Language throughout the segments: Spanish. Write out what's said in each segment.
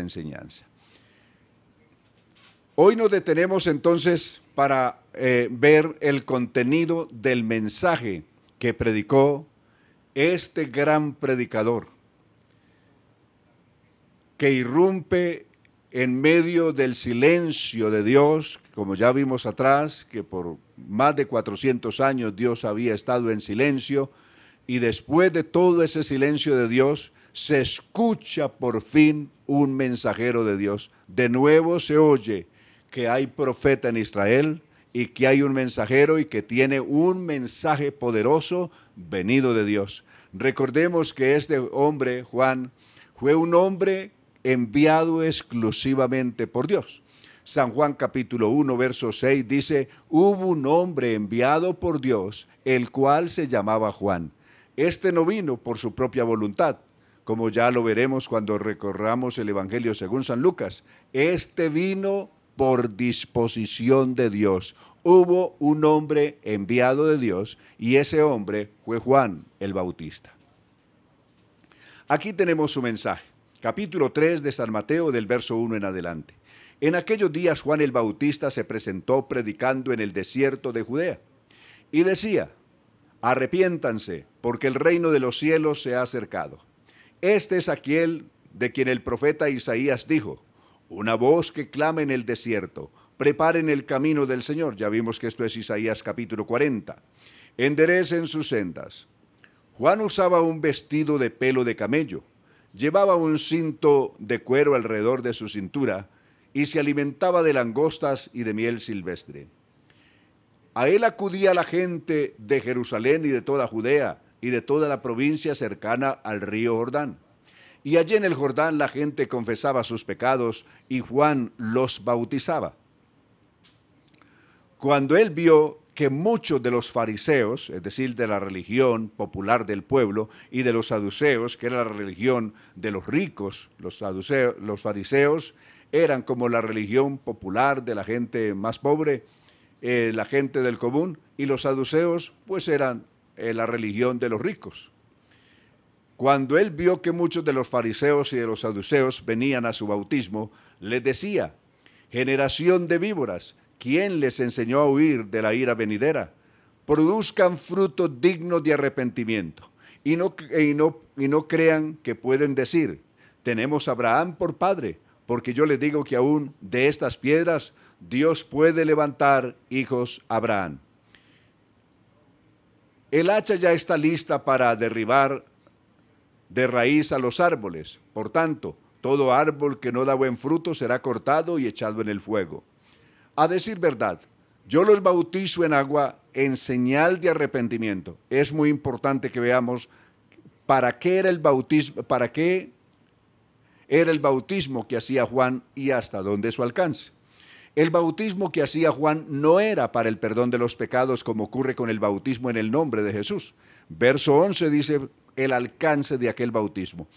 enseñanza. Hoy nos detenemos entonces para eh, ver el contenido del mensaje que predicó este gran predicador que irrumpe en medio del silencio de Dios, como ya vimos atrás, que por más de 400 años Dios había estado en silencio, y después de todo ese silencio de Dios, se escucha por fin un mensajero de Dios. De nuevo se oye que hay profeta en Israel y que hay un mensajero y que tiene un mensaje poderoso venido de Dios. Recordemos que este hombre, Juan, fue un hombre enviado exclusivamente por Dios. San Juan capítulo 1, verso 6 dice, hubo un hombre enviado por Dios, el cual se llamaba Juan. Este no vino por su propia voluntad, como ya lo veremos cuando recorramos el Evangelio según San Lucas. Este vino por disposición de Dios. Hubo un hombre enviado de Dios y ese hombre fue Juan el Bautista. Aquí tenemos su mensaje, capítulo 3 de San Mateo del verso 1 en adelante. En aquellos días Juan el Bautista se presentó predicando en el desierto de Judea y decía, arrepiéntanse porque el reino de los cielos se ha acercado. Este es aquel de quien el profeta Isaías dijo, una voz que clama en el desierto, preparen el camino del Señor. Ya vimos que esto es Isaías capítulo 40. Enderecen sus sendas. Juan usaba un vestido de pelo de camello, llevaba un cinto de cuero alrededor de su cintura y se alimentaba de langostas y de miel silvestre. A él acudía la gente de Jerusalén y de toda Judea, y de toda la provincia cercana al río Jordán. Y allí en el Jordán la gente confesaba sus pecados y Juan los bautizaba. Cuando él vio que muchos de los fariseos, es decir, de la religión popular del pueblo, y de los saduceos, que era la religión de los ricos, los, saduceos, los fariseos eran como la religión popular de la gente más pobre, eh, la gente del común, y los saduceos pues eran la religión de los ricos. Cuando él vio que muchos de los fariseos y de los saduceos venían a su bautismo, les decía, generación de víboras, ¿quién les enseñó a huir de la ira venidera? Produzcan fruto digno de arrepentimiento y no, no, y no crean que pueden decir, tenemos a Abraham por padre, porque yo les digo que aún de estas piedras Dios puede levantar hijos a Abraham. El hacha ya está lista para derribar de raíz a los árboles. Por tanto, todo árbol que no da buen fruto será cortado y echado en el fuego. A decir verdad, yo los bautizo en agua en señal de arrepentimiento. Es muy importante que veamos para qué era el bautismo, para qué era el bautismo que hacía Juan y hasta dónde su alcance. El bautismo que hacía Juan no era para el perdón de los pecados como ocurre con el bautismo en el nombre de Jesús. Verso 11 dice el alcance de aquel bautismo.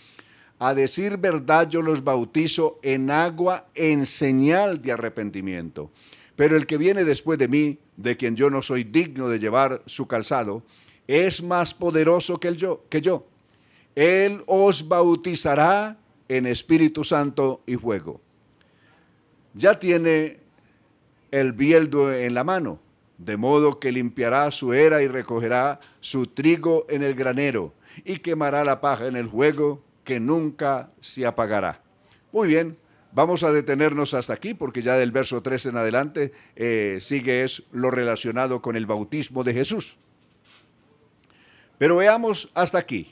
A decir verdad yo los bautizo en agua en señal de arrepentimiento. Pero el que viene después de mí, de quien yo no soy digno de llevar su calzado, es más poderoso que, yo, que yo. Él os bautizará en Espíritu Santo y fuego. Ya tiene el bieldo en la mano, de modo que limpiará su era y recogerá su trigo en el granero y quemará la paja en el juego que nunca se apagará. Muy bien, vamos a detenernos hasta aquí porque ya del verso 3 en adelante eh, sigue es lo relacionado con el bautismo de Jesús. Pero veamos hasta aquí.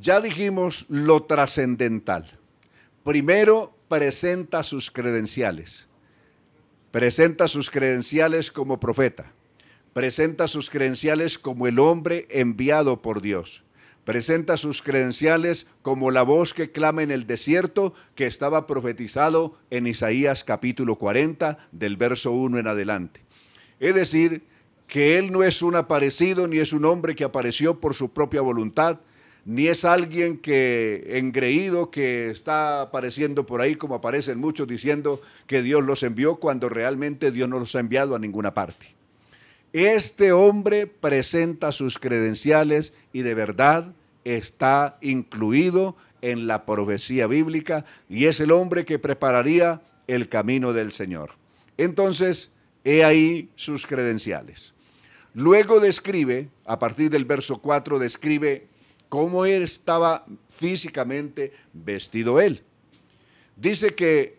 Ya dijimos lo trascendental. Primero presenta sus credenciales presenta sus credenciales como profeta, presenta sus credenciales como el hombre enviado por Dios, presenta sus credenciales como la voz que clama en el desierto que estaba profetizado en Isaías capítulo 40 del verso 1 en adelante. Es decir, que él no es un aparecido ni es un hombre que apareció por su propia voluntad, ni es alguien que engreído que está apareciendo por ahí como aparecen muchos diciendo que Dios los envió cuando realmente Dios no los ha enviado a ninguna parte. Este hombre presenta sus credenciales y de verdad está incluido en la profecía bíblica y es el hombre que prepararía el camino del Señor. Entonces, he ahí sus credenciales. Luego describe, a partir del verso 4, describe cómo estaba físicamente vestido él. Dice que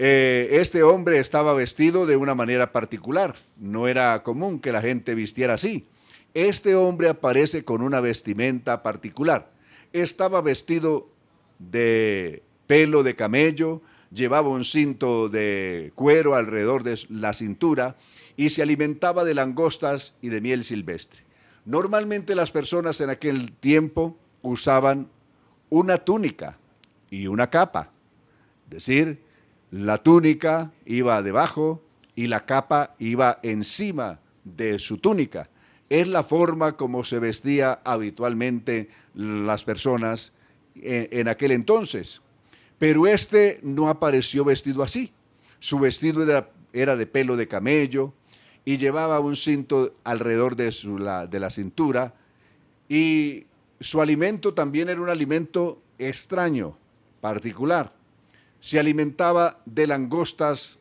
eh, este hombre estaba vestido de una manera particular, no era común que la gente vistiera así. Este hombre aparece con una vestimenta particular. Estaba vestido de pelo de camello, llevaba un cinto de cuero alrededor de la cintura y se alimentaba de langostas y de miel silvestre. Normalmente las personas en aquel tiempo usaban una túnica y una capa. Es decir, la túnica iba debajo y la capa iba encima de su túnica. Es la forma como se vestía habitualmente las personas e, en, aquel entonces. Pero este no apareció vestido así. Su vestido era de pelo de camello, y llevaba un cinto alrededor de, la, de la cintura y su alimento también era un alimento extraño, particular. Se alimentaba de langostas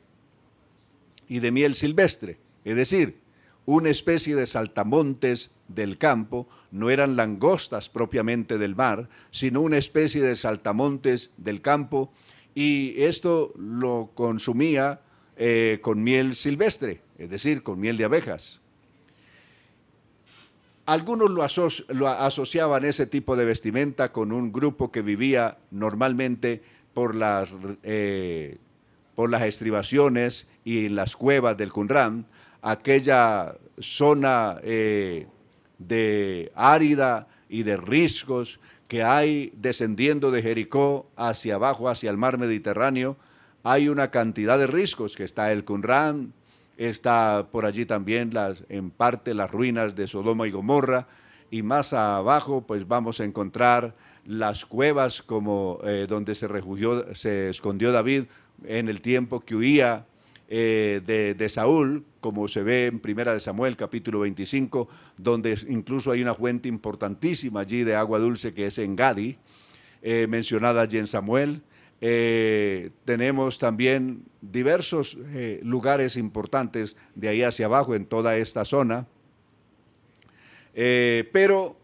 y de miel silvestre, es decir, una especie de saltamontes del campo, no eran langostas propiamente del mar, sino una especie de saltamontes del campo, y esto lo consumía eh, con miel silvestre es decir, con miel de abejas. Algunos lo, asociaban ese tipo de vestimenta con un grupo que vivía normalmente por las, eh, por las estribaciones y las cuevas del Qumran, aquella zona eh, de árida y de riscos que hay descendiendo de Jericó hacia abajo, hacia el mar Mediterráneo, hay una cantidad de riscos que está el Qumran, está por allí también las, en parte las ruinas de Sodoma y Gomorra, y más abajo pues vamos a encontrar las cuevas como eh, donde se refugió, se escondió David en el tiempo que huía eh, de, Saúl, como se ve en Primera de Samuel, capítulo 25, donde incluso hay una fuente importantísima allí de agua dulce que es en Gadi, eh, mencionada allí en Samuel. Eh, tenemos también diversos eh, lugares importantes de ahí hacia abajo en toda esta zona. Eh, pero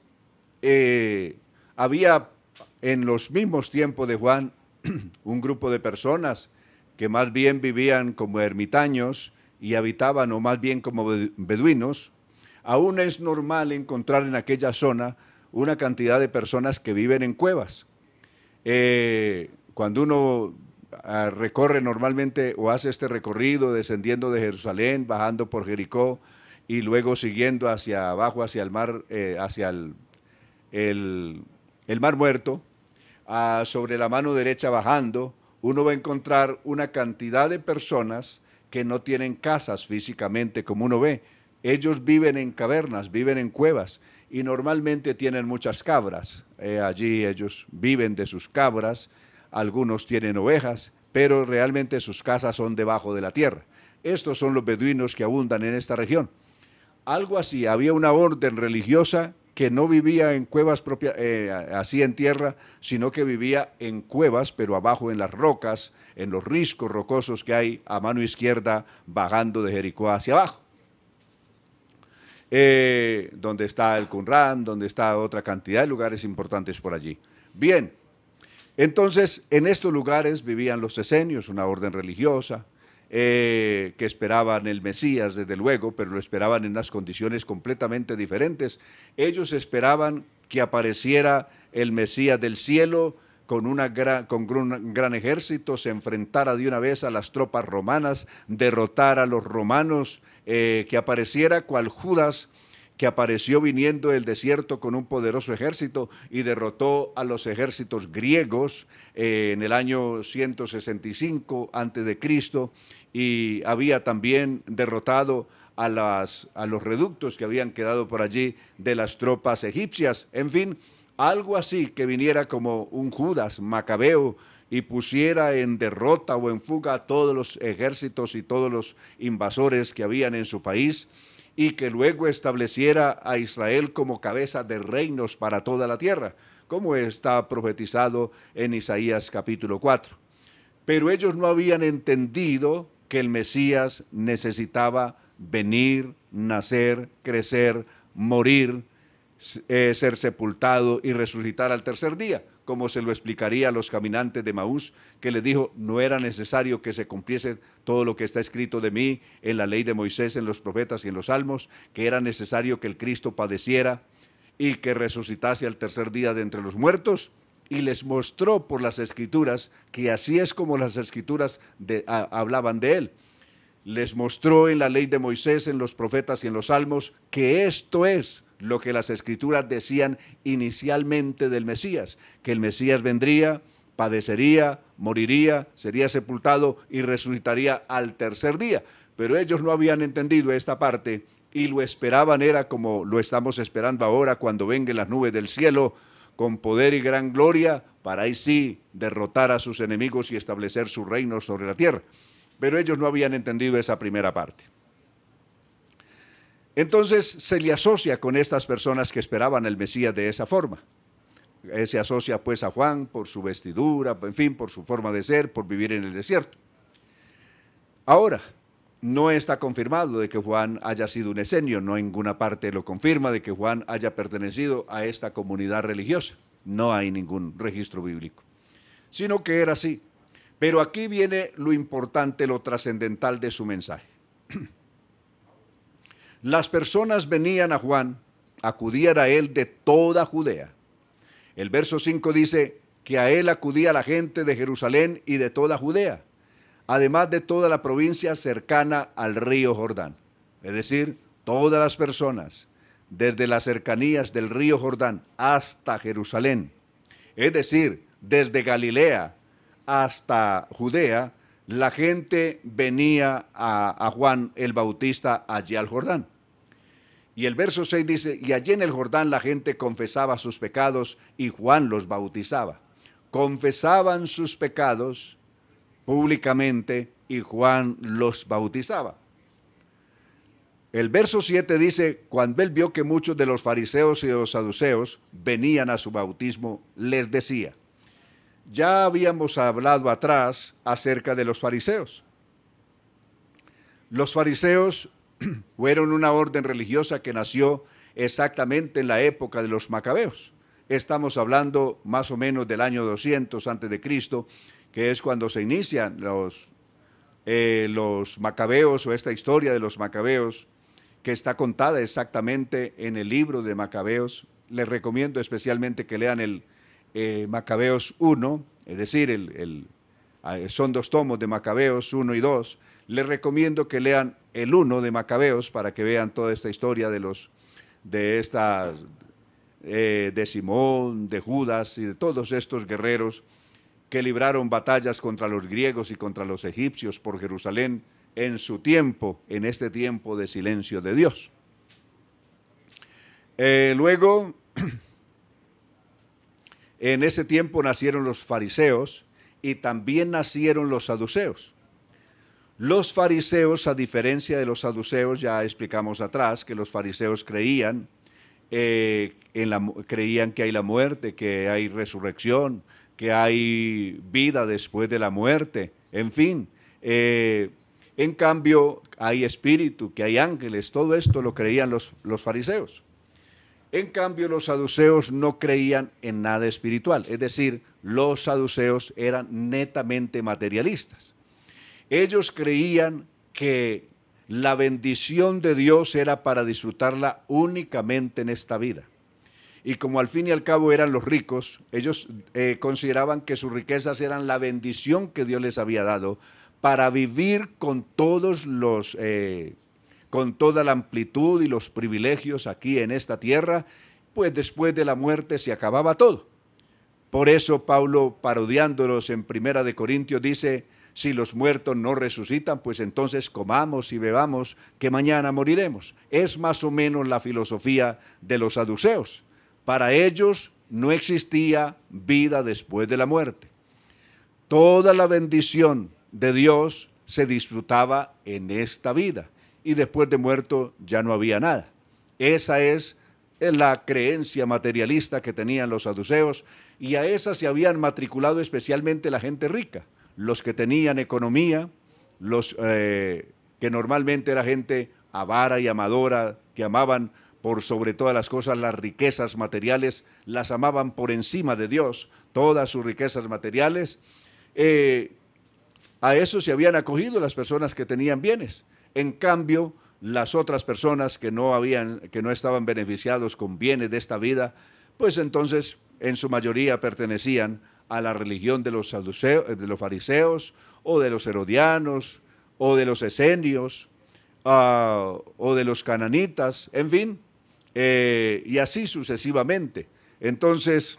había en los mismos tiempos de Juan un grupo de personas que más bien vivían como ermitaños y habitaban o más bien como beduinos. Aún es normal encontrar en aquella zona una cantidad de personas que viven en cuevas. Cuando uno ah, recorre normalmente o hace este recorrido descendiendo de Jerusalén, bajando por Jericó y luego siguiendo hacia abajo, hacia el mar, eh, hacia el, mar muerto, ah, sobre la mano derecha bajando, uno va a encontrar una cantidad de personas que no tienen casas físicamente, como uno ve. Ellos viven en cavernas, viven en cuevas y normalmente tienen muchas cabras. Eh, allí ellos viven de sus cabras algunos tienen ovejas, pero realmente sus casas son debajo de la tierra. Estos son los beduinos que abundan en esta región. Algo así, había una orden religiosa que no vivía en cuevas propias, eh, así en tierra, sino que vivía en cuevas, pero abajo en las rocas, en los riscos rocosos que hay a mano izquierda, vagando de Jericó hacia abajo. Eh, donde está el Qumran, donde está otra cantidad de lugares importantes por allí. Bien, entonces, en estos lugares vivían los esenios, una orden religiosa, eh, que esperaban el Mesías, desde luego, pero lo esperaban en unas condiciones completamente diferentes. Ellos esperaban que apareciera el Mesías del cielo con, una un gran ejército, se enfrentara de una vez a las tropas romanas, derrotara a los romanos, eh, que apareciera cual Judas que apareció viniendo del desierto con un poderoso ejército y derrotó a los ejércitos griegos eh, en el año 165 Cristo y había también derrotado a, las, a los reductos que habían quedado por allí de las tropas egipcias. En fin, algo así que viniera como un Judas macabeo y pusiera en derrota o en fuga a todos los ejércitos y todos los invasores que habían en su país y que luego estableciera a Israel como cabeza de reinos para toda la tierra, como está profetizado en Isaías capítulo 4. Pero ellos no habían entendido que el Mesías necesitaba venir, nacer, crecer, morir, eh, ser sepultado y resucitar al tercer día, como se lo explicaría a los caminantes de Maús, que le dijo, no era necesario que se cumpliese todo lo que está escrito de mí en la ley de Moisés, en los profetas y en los salmos, que era necesario que el Cristo padeciera y que resucitase al tercer día de entre los muertos, y les mostró por las escrituras que así es como las escrituras hablaban de él. Les mostró en la ley de Moisés, en los profetas y en los salmos, que esto es lo que las escrituras decían inicialmente del Mesías, que el Mesías vendría, padecería, moriría, sería sepultado y resucitaría al tercer día. Pero ellos no habían entendido esta parte y lo esperaban era como lo estamos esperando ahora cuando vengan las nubes del cielo con poder y gran gloria para ahí sí derrotar a sus enemigos y establecer su reino sobre la tierra. Pero ellos no habían entendido esa primera parte. Entonces se le asocia con estas personas que esperaban el Mesías de esa forma. Eh, se asocia pues a Juan por su vestidura, en fin, por su forma de ser, por vivir en el desierto. Ahora, no está confirmado de que Juan haya sido un esenio, no en ninguna parte lo confirma de que Juan haya pertenecido a esta comunidad religiosa. No hay ningún registro bíblico, sino que era así. Pero aquí viene lo importante, lo trascendental de su mensaje. Las personas venían a Juan, acudían a él de toda Judea. El verso 5 dice que a él acudía la gente de Jerusalén y de toda Judea, además de toda la provincia cercana al río Jordán. Es decir, todas las personas, desde las cercanías del río Jordán hasta Jerusalén, es decir, desde Galilea hasta Judea, la gente venía a, a Juan el Bautista allí al Jordán. Y el verso 6 dice, y allí en el Jordán la gente confesaba sus pecados y Juan los bautizaba. Confesaban sus pecados públicamente y Juan los bautizaba. El verso 7 dice, cuando él vio que muchos de los fariseos y de los saduceos venían a su bautismo, les decía, ya habíamos hablado atrás acerca de los fariseos. Los fariseos Fueron una orden religiosa que nació exactamente en la época de los macabeos. Estamos hablando más o menos del año 200 antes de Cristo, que es cuando se inician los, eh, los macabeos o esta historia de los macabeos, que está contada exactamente en el libro de macabeos. Les recomiendo especialmente que lean el eh, Macabeos 1, es decir, ah, son dos tomos de Macabeos 1 y 2, les recomiendo que lean el 1 de Macabeos para que vean toda esta historia de los de estas eh, de Simón, de Judas y de todos estos guerreros que libraron batallas contra los griegos y contra los egipcios por Jerusalén en su tiempo, en este tiempo de silencio de Dios. Eh, luego, en ese tiempo nacieron los fariseos y también nacieron los saduceos. Los fariseos, a diferencia de los saduceos, ya explicamos atrás que los fariseos creían, eh, en la, creían que hay la muerte, que hay resurrección, que hay vida después de la muerte, en fin. Eh, en cambio, hay espíritu, que hay ángeles, todo esto lo creían los, los fariseos. En cambio, los saduceos no creían en nada espiritual, es decir, los saduceos eran netamente materialistas. Ellos creían que la bendición de Dios era para disfrutarla únicamente en esta vida. Y como al fin y al cabo eran los ricos, ellos eh, consideraban que sus riquezas eran la bendición que Dios les había dado para vivir con todos los, eh, con toda la amplitud y los privilegios aquí en esta tierra, pues después de la muerte se acababa todo. Por eso Pablo, parodiándolos en Primera de Corintios, dice, si los muertos no resucitan, pues entonces comamos y bebamos, que mañana moriremos. Es más o menos la filosofía de los saduceos. Para ellos no existía vida después de la muerte. Toda la bendición de Dios se disfrutaba en esta vida y después de muerto ya no había nada. Esa es la creencia materialista que tenían los saduceos y a esa se habían matriculado especialmente la gente rica los que tenían economía, los eh, que normalmente era gente avara y amadora, que amaban por sobre todas las cosas las riquezas materiales, las amaban por encima de Dios, todas sus riquezas materiales. Eh, a eso se habían acogido las personas que tenían bienes. En cambio, las otras personas que no, habían, que no estaban beneficiados con bienes de esta vida, pues entonces en su mayoría pertenecían a la religión de los, saduceos, eh, de los fariseos o de los herodianos o de los esenios ah, o de los cananitas, en fin, eh, y así sucesivamente. Entonces,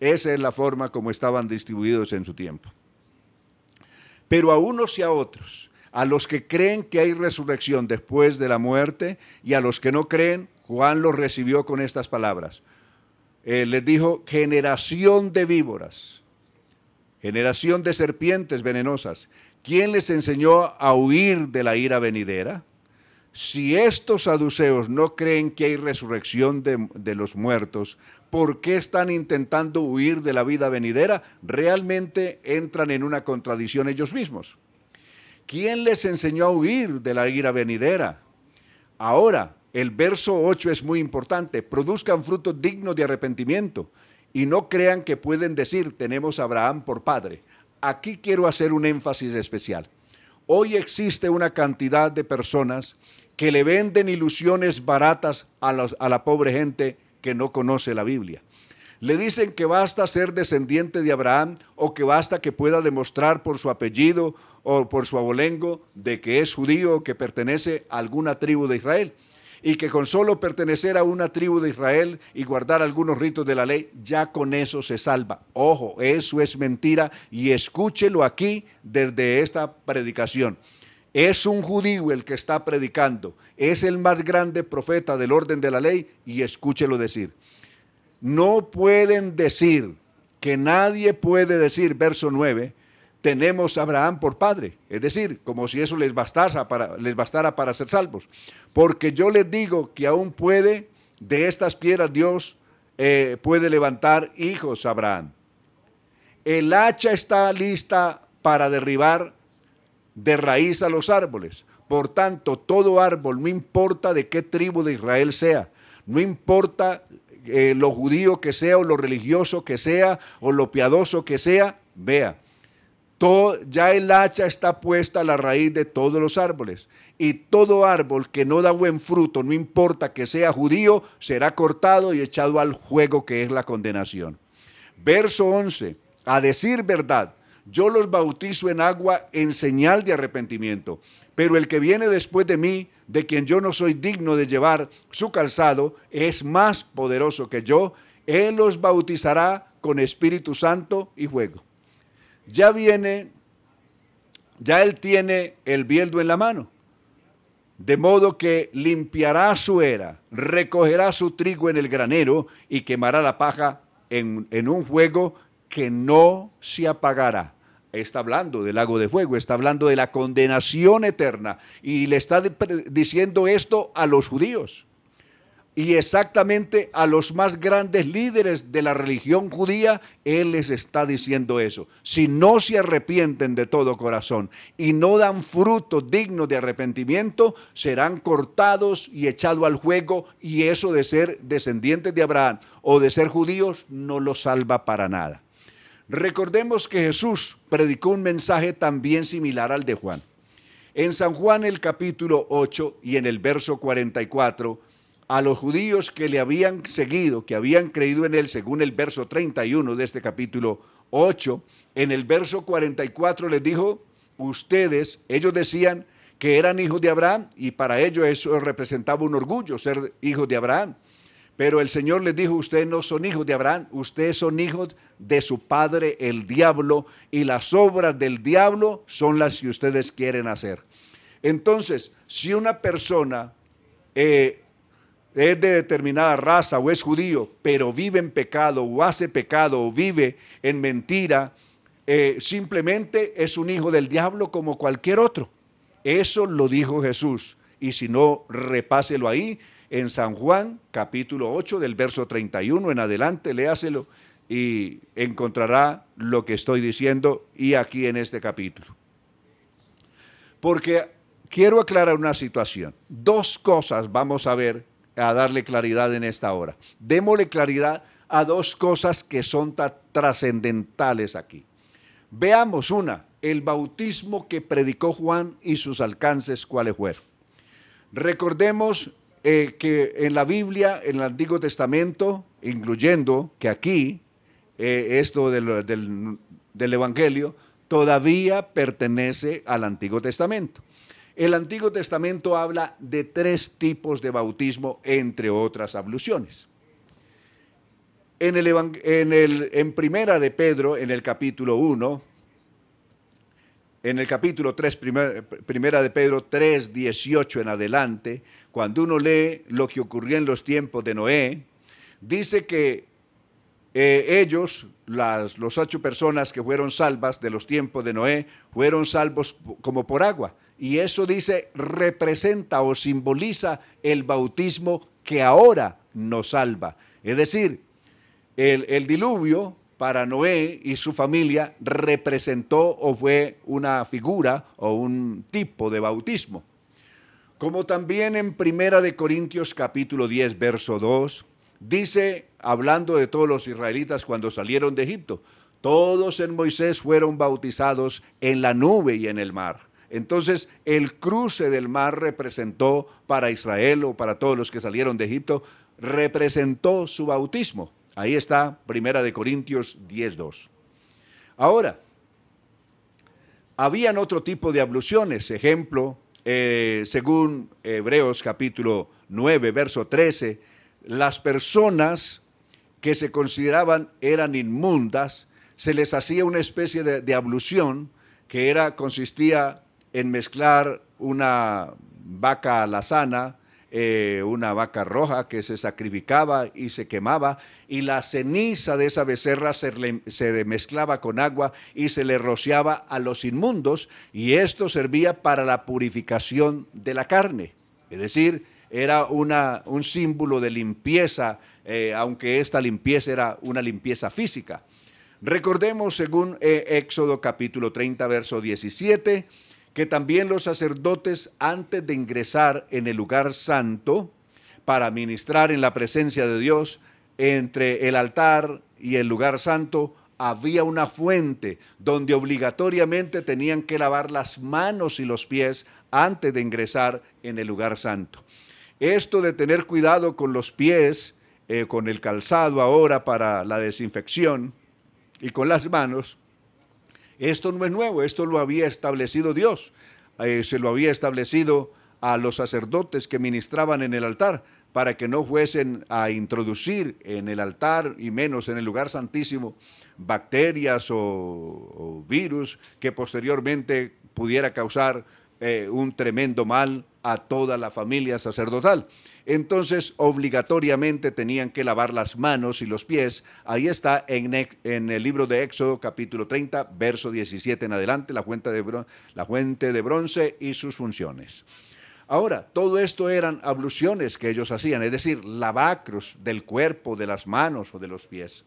esa es la forma como estaban distribuidos en su tiempo. Pero a unos y a otros, a los que creen que hay resurrección después de la muerte y a los que no creen, Juan los recibió con estas palabras. Eh, les dijo, generación de víboras generación de serpientes venenosas, ¿quién les enseñó a huir de la ira venidera? Si estos saduceos no creen que hay resurrección de, los muertos, ¿por qué están intentando huir de la vida venidera? Realmente entran en una contradicción ellos mismos. ¿Quién les enseñó a huir de la ira venidera? Ahora, el verso 8 es muy importante. Produzcan fruto digno de arrepentimiento y no crean que pueden decir tenemos a Abraham por padre. Aquí quiero hacer un énfasis especial. Hoy existe una cantidad de personas que le venden ilusiones baratas a, a la pobre gente que no conoce la Biblia. Le dicen que basta ser descendiente de Abraham o que basta que pueda demostrar por su apellido o por su abolengo de que es judío o que pertenece a alguna tribu de Israel y que con solo pertenecer a una tribu de Israel y guardar algunos ritos de la ley, ya con eso se salva. Ojo, eso es mentira y escúchelo aquí desde esta predicación. Es un judío el que está predicando, es el más grande profeta del orden de la ley y escúchelo decir. No pueden decir que nadie puede decir, verso 9, tenemos a Abraham por padre, es decir, como si eso les bastara para, ser salvos. Porque yo les digo que aún puede, de estas piedras Dios eh, puede levantar hijos a Abraham. El hacha está lista para derribar de raíz a los árboles. Por tanto, todo árbol, no importa de qué tribu de Israel sea, no importa eh, lo judío que sea o lo religioso que sea o lo piadoso que sea, vea, ya el hacha está puesta a la raíz de todos los árboles. Y todo árbol que no da buen fruto, no importa que sea judío, será cortado y echado al juego que es la condenación. Verso 11. A decir verdad, yo los bautizo en agua en señal de arrepentimiento. Pero el que viene después de mí, de quien yo no soy digno de llevar su calzado, es más poderoso que yo. Él los bautizará con Espíritu Santo y juego ya viene, ya él tiene el bieldo en la mano. De modo que limpiará su era, recogerá su trigo en el granero y quemará la paja en, en un fuego que no se apagará está hablando del lago de fuego, está hablando de la condenación eterna y le está diciendo esto a los judíos y exactamente a los más grandes líderes de la religión judía, Él les está diciendo eso. Si no se arrepienten de todo corazón y no dan fruto digno de arrepentimiento, serán cortados y echados al juego y eso de ser descendientes de Abraham o de ser judíos no los salva para nada. Recordemos que Jesús predicó un mensaje también similar al de Juan. En San Juan el capítulo 8 y en el verso 44, a los judíos que le habían seguido, que habían creído en él, según el verso 31 de este capítulo 8, en el verso 44 les dijo, ustedes, ellos decían que eran hijos de Abraham y para ellos eso representaba un orgullo ser hijos de Abraham. Pero el Señor les dijo, ustedes no son hijos de Abraham, ustedes son hijos de su padre el diablo y las obras del diablo son las que ustedes quieren hacer. Entonces, si una persona eh, es de determinada raza o es judío, pero vive en pecado o hace pecado o vive en mentira, eh, simplemente es un hijo del diablo como cualquier otro. Eso lo dijo Jesús. Y si no, repáselo ahí en San Juan capítulo 8 del verso 31 en adelante, léaselo y encontrará lo que estoy diciendo y aquí en este capítulo. Porque quiero aclarar una situación. Dos cosas vamos a ver a darle claridad en esta hora. Démosle claridad a dos cosas que son trascendentales aquí. Veamos una, el bautismo que predicó Juan y sus alcances, cuáles fueron. Recordemos eh, que en la Biblia, en el Antiguo Testamento, incluyendo que aquí, eh, esto del Evangelio, todavía pertenece al Antiguo Testamento. El Antiguo Testamento habla de tres tipos de bautismo, entre otras abluciones. En, en Primera de Pedro, en el capítulo 1, en el capítulo 3, Primera de Pedro 3, 18 en adelante, cuando uno lee lo que ocurrió en los tiempos de Noé, dice que eh, ellos, las los ocho personas que fueron salvas de los tiempos de Noé, fueron salvos como por agua. Y eso dice, representa o simboliza el bautismo que ahora nos salva. Es decir, el, diluvio para Noé y su familia representó o fue una figura o un tipo de bautismo. Como también en Primera de Corintios capítulo 10 verso 2 dice hablando de todos los israelitas cuando salieron de Egipto, todos en Moisés fueron bautizados en la nube y en el mar. Entonces el cruce del mar representó para Israel o para todos los que salieron de Egipto, representó su bautismo. Ahí está Primera de Corintios 10.2. Ahora, habían otro tipo de abluciones, ejemplo, eh, según Hebreos capítulo 9, verso 13, las personas que se consideraban eran inmundas, se les hacía una especie de, de ablución que era, consistía en mezclar una vaca lazana, eh, una vaca roja que se sacrificaba y se quemaba, y la ceniza de esa becerra se, se, mezclaba con agua y se le rociaba a los inmundos, y esto servía para la purificación de la carne. Es decir, era una, un símbolo de limpieza, eh, aunque esta limpieza era una limpieza física. Recordemos, según eh, Éxodo capítulo 30, verso 17, que también los sacerdotes antes de ingresar en el lugar santo para ministrar en la presencia de Dios, entre el altar y el lugar santo había una fuente donde obligatoriamente tenían que lavar las manos y los pies antes de ingresar en el lugar santo. Esto de tener cuidado con los pies, eh, con el calzado ahora para la desinfección y con las manos, esto no es nuevo, esto lo había establecido Dios, eh, se lo había establecido a los sacerdotes que ministraban en el altar para que no fuesen a introducir en el altar y menos en el lugar santísimo bacterias o virus que posteriormente pudiera causar eh, un tremendo mal a toda la familia sacerdotal. Entonces, obligatoriamente tenían que lavar las manos y los pies. Ahí está en, el libro de Éxodo, capítulo 30, verso 17 en adelante, la fuente de, la fuente de bronce y sus funciones. Ahora, todo esto eran abluciones que ellos hacían, es decir, lavacros del cuerpo, de las manos o de los pies.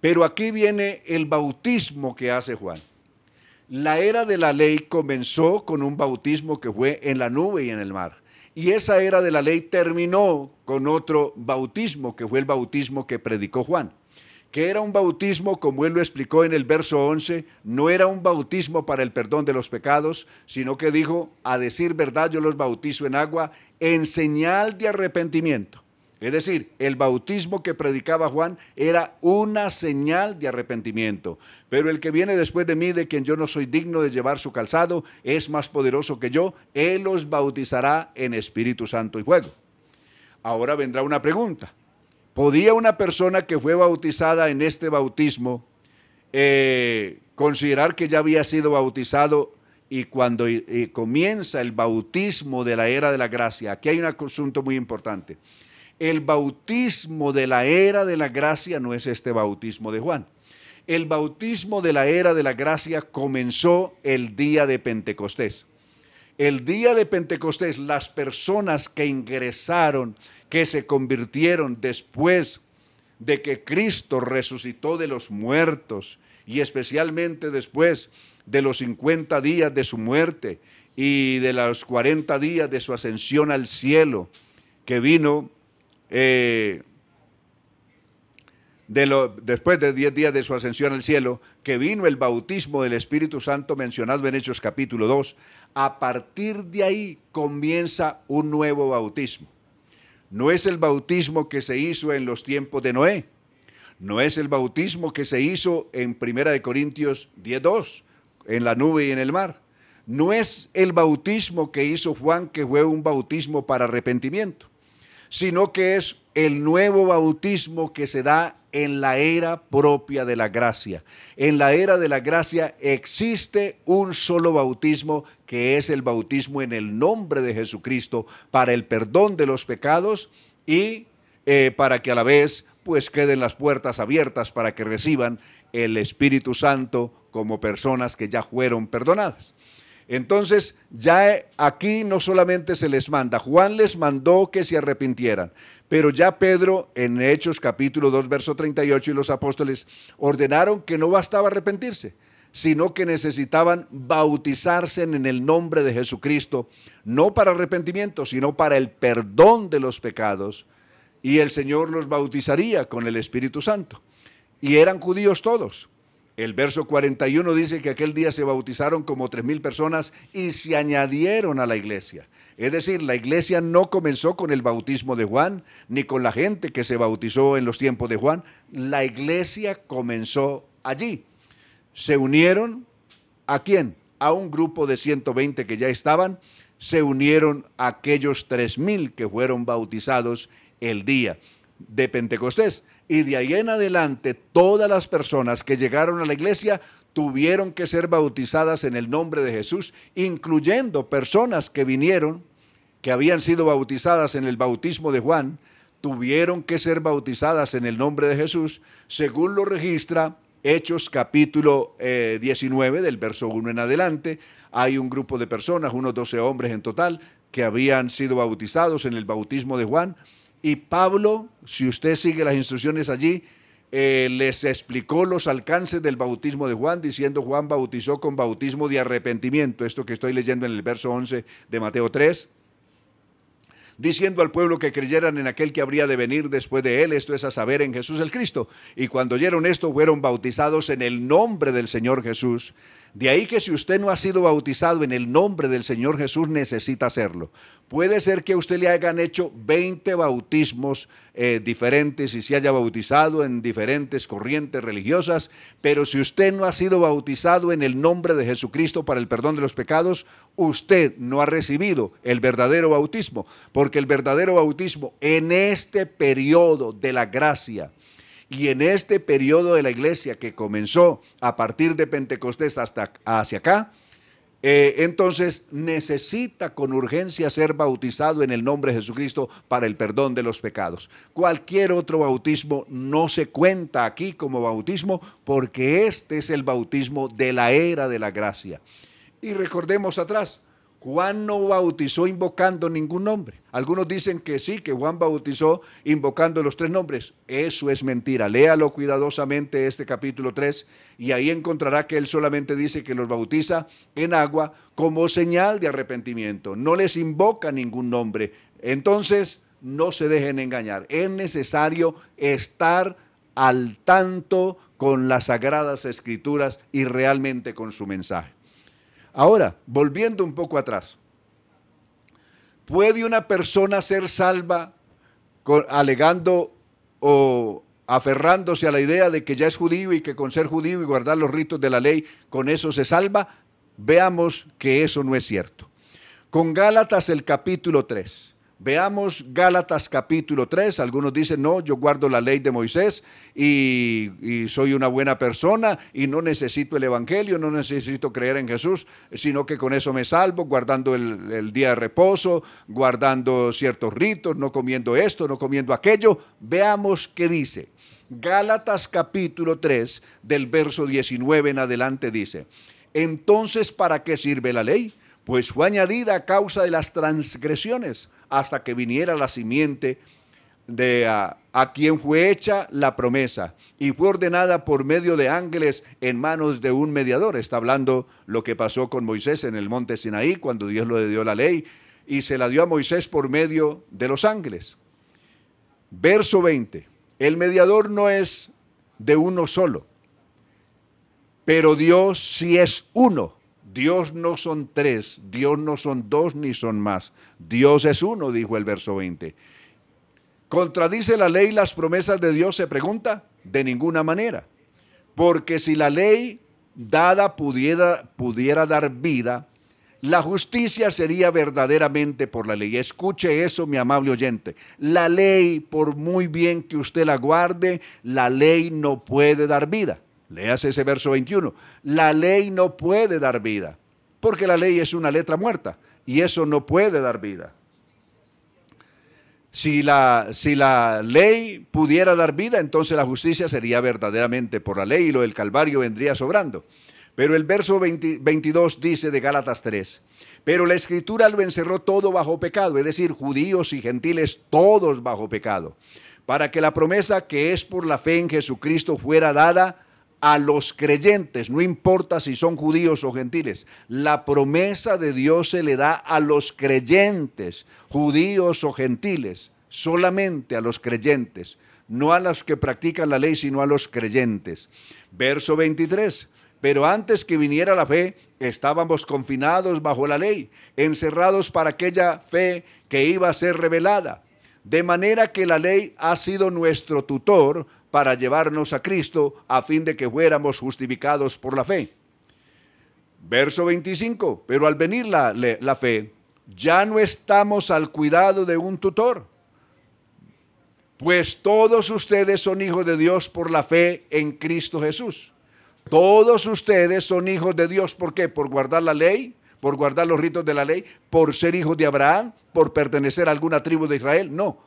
Pero aquí viene el bautismo que hace Juan. La era de la ley comenzó con un bautismo que fue en la nube y en el mar. Y esa era de la ley terminó con otro bautismo, que fue el bautismo que predicó Juan, que era un bautismo, como él lo explicó en el verso 11, no era un bautismo para el perdón de los pecados, sino que dijo, a decir verdad yo los bautizo en agua, en señal de arrepentimiento. Es decir, el bautismo que predicaba Juan era una señal de arrepentimiento. Pero el que viene después de mí, de quien yo no soy digno de llevar su calzado, es más poderoso que yo. Él los bautizará en Espíritu Santo y fuego. Ahora vendrá una pregunta. ¿Podía una persona que fue bautizada en este bautismo eh, considerar que ya había sido bautizado y cuando eh, comienza el bautismo de la era de la gracia? Aquí hay un asunto muy importante. El bautismo de la era de la gracia no es este bautismo de Juan. El bautismo de la era de la gracia comenzó el día de Pentecostés. El día de Pentecostés, las personas que ingresaron, que se convirtieron después de que Cristo resucitó de los muertos y especialmente después de los 50 días de su muerte y de los 40 días de su ascensión al cielo, que vino eh, después de diez días de su ascensión al cielo, que vino el bautismo del Espíritu Santo mencionado en Hechos capítulo 2, a partir de ahí comienza un nuevo bautismo. No es el bautismo que se hizo en los tiempos de Noé, no es el bautismo que se hizo en Primera de Corintios 10.2, en la nube y en el mar. No es el bautismo que hizo Juan, que fue un bautismo para arrepentimiento sino que es el nuevo bautismo que se da en la era propia de la gracia. En la era de la gracia existe un solo bautismo, que es el bautismo en el nombre de Jesucristo, para el perdón de los pecados y eh, para que a la vez pues queden las puertas abiertas para que reciban el Espíritu Santo como personas que ya fueron perdonadas. Entonces, ya eh, aquí no solamente se les manda, Juan les mandó que se arrepintieran, pero ya Pedro en Hechos capítulo 2, verso 38 y los apóstoles ordenaron que no bastaba arrepentirse, sino que necesitaban bautizarse en el nombre de Jesucristo, no para arrepentimiento, sino para el perdón de los pecados, y el Señor los bautizaría con el Espíritu Santo. Y eran judíos todos. El verso 41 dice que aquel día se bautizaron como tres mil personas y se añadieron a la iglesia. Es decir, la iglesia no comenzó con el bautismo de Juan, ni con la gente que se bautizó en los tiempos de Juan. La iglesia comenzó allí. Se unieron a quién? A un grupo de 120 que ya estaban. Se unieron a aquellos tres mil que fueron bautizados el día de Pentecostés. Y de ahí en adelante, todas las personas que llegaron a la iglesia tuvieron que ser bautizadas en el nombre de Jesús, incluyendo personas que vinieron, que habían sido bautizadas en el bautismo de Juan, tuvieron que ser bautizadas en el nombre de Jesús, según lo registra Hechos capítulo 19 eh, del verso 1 en adelante. Hay un grupo de personas, unos 12 hombres en total, que habían sido bautizados en el bautismo de Juan y Pablo, si usted sigue las instrucciones allí, eh, les explicó los alcances del bautismo de Juan, diciendo Juan bautizó con bautismo de arrepentimiento, esto que estoy leyendo en el verso 11 de Mateo 3, diciendo al pueblo que creyeran en aquel que habría de venir después de él, esto es a saber, en Jesús el Cristo. Y cuando oyeron esto, fueron bautizados en el nombre del Señor Jesús. De ahí que si usted no ha sido bautizado en el nombre del Señor Jesús, necesita hacerlo. Puede ser que a usted le hayan hecho 20 bautismos eh, diferentes y se haya bautizado en diferentes corrientes religiosas, pero si usted no ha sido bautizado en el nombre de Jesucristo para el perdón de los pecados, usted no ha recibido el verdadero bautismo, porque el verdadero bautismo en este periodo de la gracia, y en este periodo de la iglesia que comenzó a partir de Pentecostés hasta hacia acá, eh, entonces necesita con urgencia ser bautizado en el nombre de Jesucristo para el perdón de los pecados. Cualquier otro bautismo no se cuenta aquí como bautismo porque este es el bautismo de la era de la gracia. Y recordemos atrás, Juan no bautizó invocando ningún nombre. Algunos dicen que sí, que Juan bautizó invocando los tres nombres. Eso es mentira. Léalo cuidadosamente este capítulo 3 y ahí encontrará que él solamente dice que los bautiza en agua como señal de arrepentimiento. No les invoca ningún nombre. Entonces, no se dejen engañar. Es necesario estar al tanto con las sagradas escrituras y realmente con su mensaje. Ahora, volviendo un poco atrás, ¿puede una persona ser salva alegando o aferrándose a la idea de que ya es judío y que con ser judío y guardar los ritos de la ley, con eso se salva? Veamos que eso no es cierto. Con Gálatas el capítulo 3. Veamos Gálatas capítulo 3. Algunos dicen, no, yo guardo la ley de Moisés y, soy una buena persona y no necesito el Evangelio, no necesito creer en Jesús, sino que con eso me salvo, guardando el, el día de reposo, guardando ciertos ritos, no comiendo esto, no comiendo aquello. Veamos qué dice. Gálatas capítulo 3 del verso 19 en adelante dice, entonces, ¿para qué sirve la ley? Pues fue añadida a causa de las transgresiones hasta que viniera la simiente de ah, a quien fue hecha la promesa y fue ordenada por medio de ángeles en manos de un mediador. Está hablando lo que pasó con Moisés en el monte Sinaí cuando Dios le dio la ley y se la dio a Moisés por medio de los ángeles. Verso 20. El mediador no es de uno solo, pero Dios sí es uno. Dios no son tres, Dios no son dos ni son más. Dios es uno, dijo el verso 20. ¿Contradice la ley las promesas de Dios? Se pregunta. De ninguna manera. Porque si la ley dada pudiera, pudiera dar vida, la justicia sería verdaderamente por la ley. Escuche eso, mi amable oyente. La ley, por muy bien que usted la guarde, la ley no puede dar vida. Leas ese verso 21. La ley no puede dar vida, porque la ley es una letra muerta y eso no puede dar vida. Si la, si la ley pudiera dar vida, entonces la justicia sería verdaderamente por la ley y lo del Calvario vendría sobrando. Pero el verso 22 dice de Gálatas 3, pero la escritura lo encerró todo bajo pecado, es decir, judíos y gentiles todos bajo pecado, para que la promesa que es por la fe en Jesucristo fuera dada a los creyentes, no importa si son judíos o gentiles, la promesa de Dios se le da a los creyentes, judíos o gentiles, solamente a los creyentes, no a los que practican la ley, sino a los creyentes. Verso 23. Pero antes que viniera la fe, estábamos confinados bajo la ley, encerrados para aquella fe que iba a ser revelada. De manera que la ley ha sido nuestro tutor para llevarnos a Cristo a fin de que fuéramos justificados por la fe. Verso 25, pero al venir la, fe, ya no estamos al cuidado de un tutor, pues todos ustedes son hijos de Dios por la fe en Cristo Jesús. Todos ustedes son hijos de Dios, ¿por qué? Por guardar la ley, por guardar los ritos de la ley, por ser hijos de Abraham, por pertenecer a alguna tribu de Israel. No,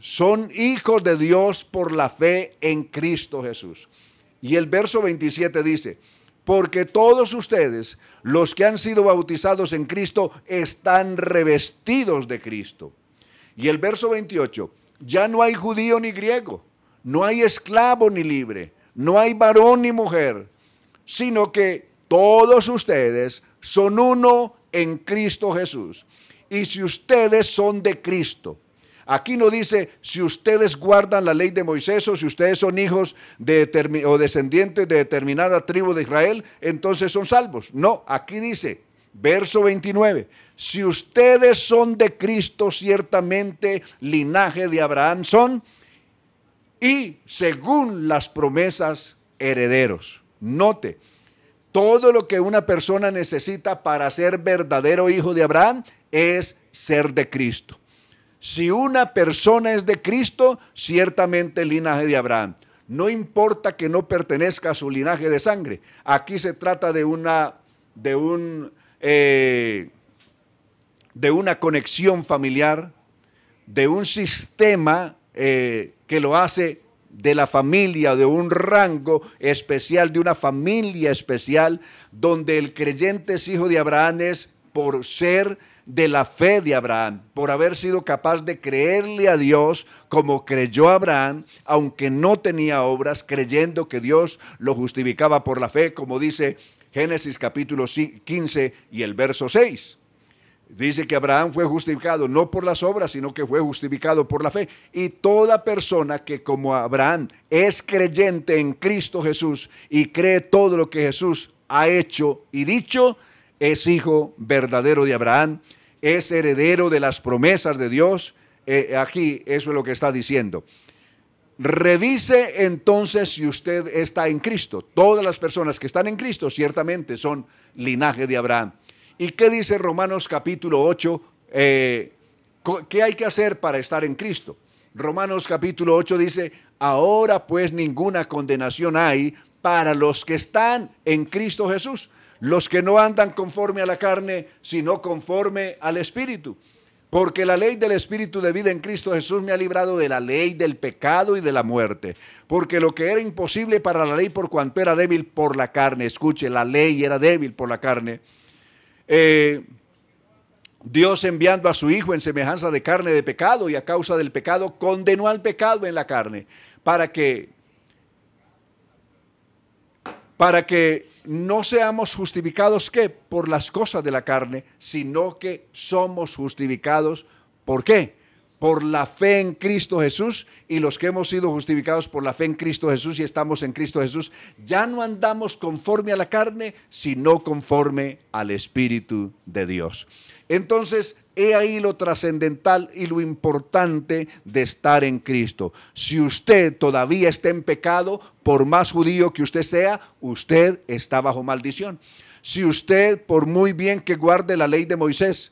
son hijos de Dios por la fe en Cristo Jesús. Y el verso 27 dice, porque todos ustedes, los que han sido bautizados en Cristo, están revestidos de Cristo. Y el verso 28, ya no hay judío ni griego, no hay esclavo ni libre, no hay varón ni mujer, sino que todos ustedes son uno en Cristo Jesús. Y si ustedes son de Cristo, Aquí no dice si ustedes guardan la ley de Moisés o si ustedes son hijos o descendientes de determinada tribu de Israel, entonces son salvos. No, aquí dice, verso 29, si ustedes son de Cristo, ciertamente linaje de Abraham son y según las promesas herederos. Note, todo lo que una persona necesita para ser verdadero hijo de Abraham es ser de Cristo. Si una persona es de Cristo, ciertamente el linaje de Abraham. No importa que no pertenezca a su linaje de sangre. Aquí se trata de una, de un, eh, de una conexión familiar, de un sistema eh, que lo hace de la familia, de un rango especial, de una familia especial, donde el creyente es hijo de Abraham es por ser de la fe de Abraham, por haber sido capaz de creerle a Dios como creyó Abraham, aunque no tenía obras, creyendo que Dios lo justificaba por la fe, como dice Génesis capítulo 15 y el verso 6. Dice que Abraham fue justificado no por las obras, sino que fue justificado por la fe. Y toda persona que como Abraham es creyente en Cristo Jesús y cree todo lo que Jesús ha hecho y dicho, es hijo verdadero de Abraham, es heredero de las promesas de Dios. Eh, aquí eso es lo que está diciendo. Revise entonces si usted está en Cristo. Todas las personas que están en Cristo ciertamente son linaje de Abraham. ¿Y qué dice Romanos capítulo 8? Eh, ¿Qué hay que hacer para estar en Cristo? Romanos capítulo 8 dice, ahora pues ninguna condenación hay para los que están en Cristo Jesús los que no andan conforme a la carne, sino conforme al Espíritu. Porque la ley del Espíritu de vida en Cristo Jesús me ha librado de la ley del pecado y de la muerte. Porque lo que era imposible para la ley por cuanto era débil por la carne, escuche, la ley era débil por la carne. Eh, Dios enviando a su Hijo en semejanza de carne de pecado y a causa del pecado, condenó al pecado en la carne para que, para que no seamos justificados qué? Por las cosas de la carne, sino que somos justificados por qué? por la fe en Cristo Jesús y los que hemos sido justificados por la fe en Cristo Jesús y estamos en Cristo Jesús, ya no andamos conforme a la carne, sino conforme al Espíritu de Dios. Entonces, he ahí lo trascendental y lo importante de estar en Cristo. Si usted todavía está en pecado, por más judío que usted sea, usted está bajo maldición. Si usted, por muy bien que guarde la ley de Moisés,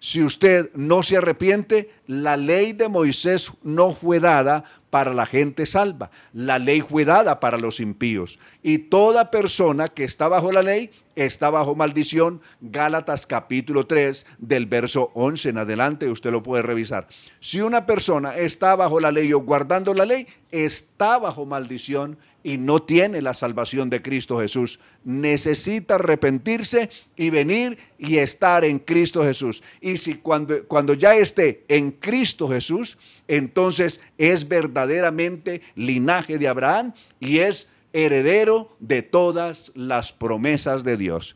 si usted no se arrepiente, la ley de Moisés no fue dada para la gente salva, la ley fue dada para los impíos. Y toda persona que está bajo la ley está bajo maldición. Gálatas capítulo 3 del verso 11 en adelante, usted lo puede revisar. Si una persona está bajo la ley o guardando la ley, está bajo maldición y no tiene la salvación de Cristo Jesús. Necesita arrepentirse y venir y estar en Cristo Jesús. Y si cuando, cuando ya esté en Cristo Jesús, entonces es verdaderamente linaje de Abraham y es heredero de todas las promesas de Dios.